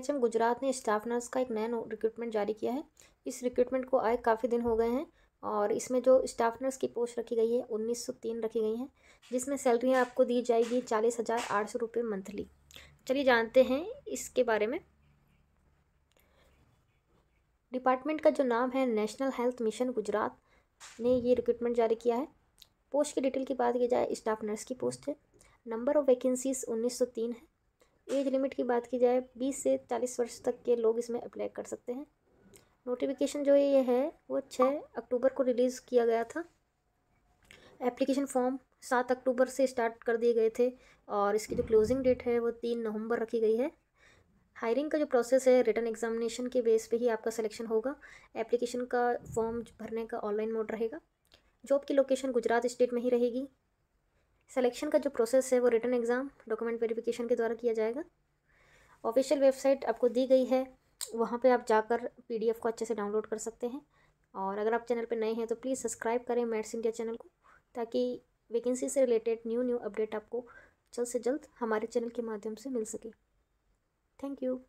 H Gujarat ने staff nurse का एक नया रिक्रूटमेंट जारी किया है इस रिक्रूटमेंट को आए काफ़ी दिन हो गए हैं और इसमें जो स्टाफ नर्स की पोस्ट रखी गई है 1903 रखी गई हैं जिसमें सैलरियाँ आपको दी जाएगी चालीस हज़ार आठ सौ रुपये मंथली चलिए जानते हैं इसके बारे में डिपार्टमेंट का जो नाम है नेशनल हेल्थ मिशन गुजरात ने ये रिक्रूटमेंट जारी किया है पोस्ट की डिटेल की बात की जाए स्टाफ नर्स की पोस्ट है नंबर ऑफ वैकेंसीज तीन है एज लिमिट की बात की जाए बीस से चालीस वर्ष तक के लोग इसमें अप्लाई कर सकते हैं नोटिफिकेशन जो ये है वो छः अक्टूबर को रिलीज़ किया गया था एप्लीकेशन फॉर्म सात अक्टूबर से स्टार्ट कर दिए गए थे और इसकी जो क्लोजिंग डेट है वो तीन नवंबर रखी गई है हायरिंग का जो प्रोसेस है रिटर्न एग्जामिनेशन के बेस पे ही आपका सिलेक्शन होगा एप्लीकेशन का फॉर्म भरने का ऑनलाइन मोड रहेगा जॉब की लोकेशन गुजरात स्टेट में ही रहेगी सिलेक्शन का जो प्रोसेस है वो रिटर्न एग्ज़ाम डॉक्यूमेंट वेरिफिकेशन के द्वारा किया जाएगा ऑफिशियल वेबसाइट आपको दी गई है वहाँ पे आप जाकर पीडीएफ को अच्छे से डाउनलोड कर सकते हैं और अगर आप चैनल पे नए हैं तो प्लीज़ सब्सक्राइब करें मैट्स इंडिया चैनल को ताकि वैकेंसी से रिलेटेड न्यू न्यू अपडेट आपको जल्द से जल्द हमारे चैनल के माध्यम से मिल सके थैंक यू